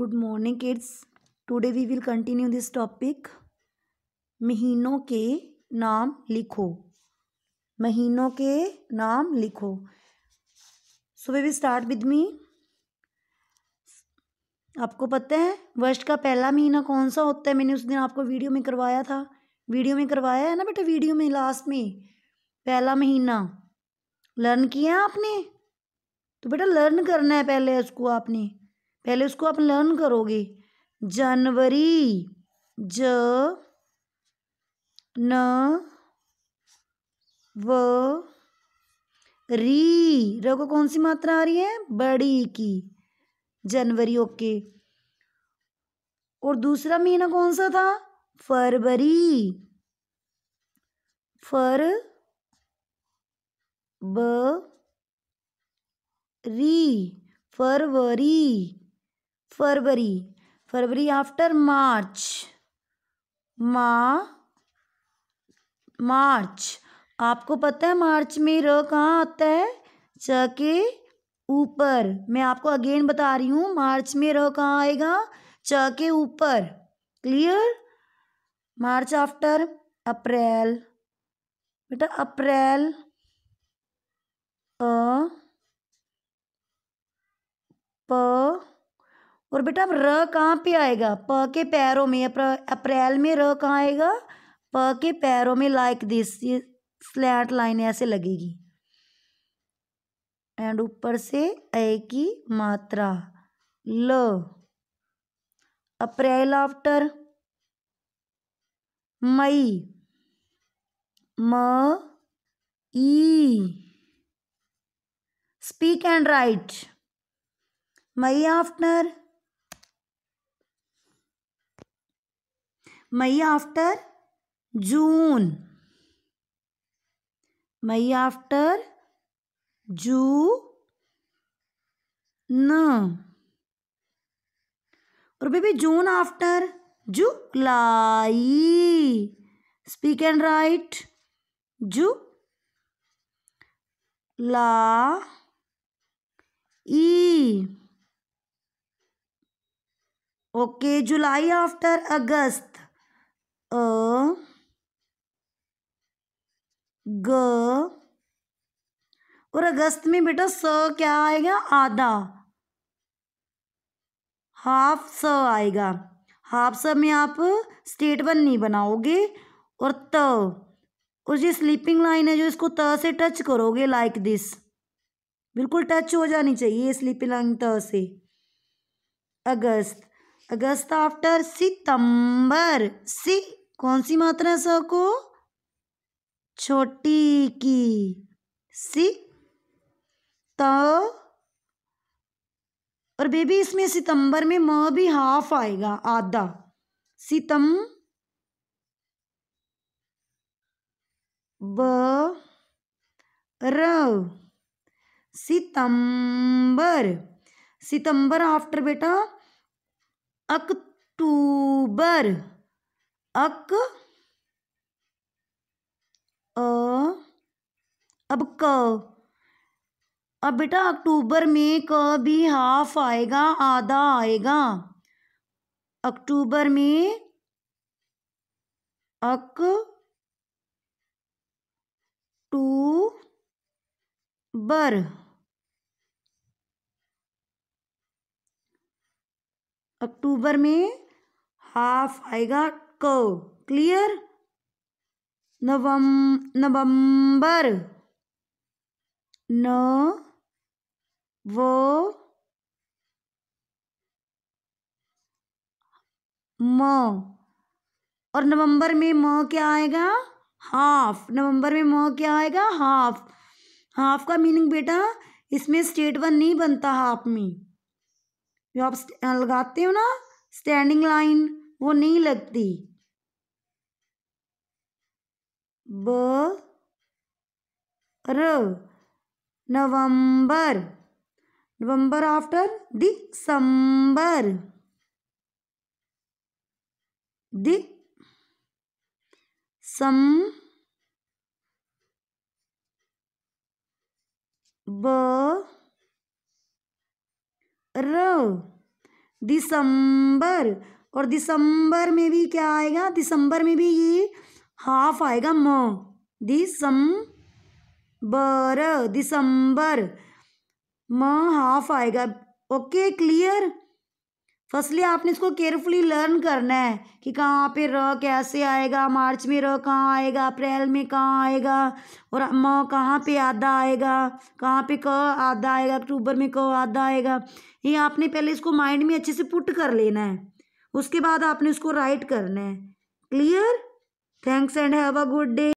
Good morning kids today we will continue this topic महीनों के नाम लिखो महीनों के नाम लिखो so we we start with me आपको पता है वर्ष का पहला महीना कौन सा होता है मैंने उस दिन आपको वीडियो में करवाया था वीडियो में करवाया है ना बेटा वीडियो में लास्ट में पहला महीना लर्न किया आपने तो बेटा लर्न करना है पहले उसको आपने पहले उसको आप लर्न करोगे जनवरी ज न व री र कौन सी मात्रा आ रही है बड़ी की जनवरी ओके और दूसरा महीना कौन सा था फरवरी फर ब री फरवरी फरवरी फरवरी आफ्टर मार्च मा मार्च आपको पता है मार्च में र कहाँ आता है च के ऊपर मैं आपको अगेन बता रही हूँ मार्च में र कहाँ आएगा च के ऊपर क्लियर मार्च आफ्टर अप्रैल बेटा अप्रैल अ प और बेटा अब र कहाँ पे आएगा प के पैरों में अप्रैल में र कहाँ आएगा प के पैरों में लाइक दिस ये स्लैट लाइन ऐसे लगेगी एंड ऊपर से ए की मात्रा ल अप्रैल after May May speak and write May after after June May after June और baby June after July speak and write La E okay July after अगस्त अ ग और अगस्त में बेटा स क्या आएगा आधा हाफ स आएगा हाफ स में आप स्टेट वन नहीं बनाओगे और त और जो स्लीपिंग लाइन है जो इसको त से टच करोगे लाइक दिस बिल्कुल टच हो जानी चाहिए ये स्लीपिंग लाइन त से अगस्त अगस्त आफ्टर सितंबर सी कौन सी मात्रा है स को छोटी की सी त और बेबी इसमें सितंबर में म भी हाफ आएगा आधा सितम ब र सितंबर सितंबर आफ्टर बेटा अक्टूबर अक अ अब क अब बेटा अक्टूबर में क भी हाफ आएगा आधा आएगा अक्टूबर में अक टू बर अक्टूबर में हाफ आएगा कौ क्लियर नवम नवंबर no वो म और नवंबर में म क्या आएगा हाफ नवंबर में म क्या आएगा हाफ हाफ का मीनिंग बेटा इसमें स्टेट वन नहीं बनता हाफ में जो आप लगाते हो ना स्टैंडिंग लाइन वो नहीं लगती र नवंबर नवंबर आफ्टर दिसंबर दि सम ब र दिसंबर और दिसंबर में भी क्या आएगा दिसंबर में भी ये हाफ आएगा म दिसंबर दिसंबर म हाफ आएगा ओके क्लियर फर्स्टली आपने इसको केयरफुली लर्न करना है कि कहाँ पे र कैसे आएगा मार्च में र कहाँ आएगा अप्रैल में कहाँ आएगा और म कहाँ पे आधा आएगा कहाँ पे क आधा आएगा अक्टूबर में क आधा आएगा ये आपने पहले इसको माइंड में अच्छे से पुट कर लेना है उसके बाद आपने उसको राइट करना है clear Thanks and have a good day.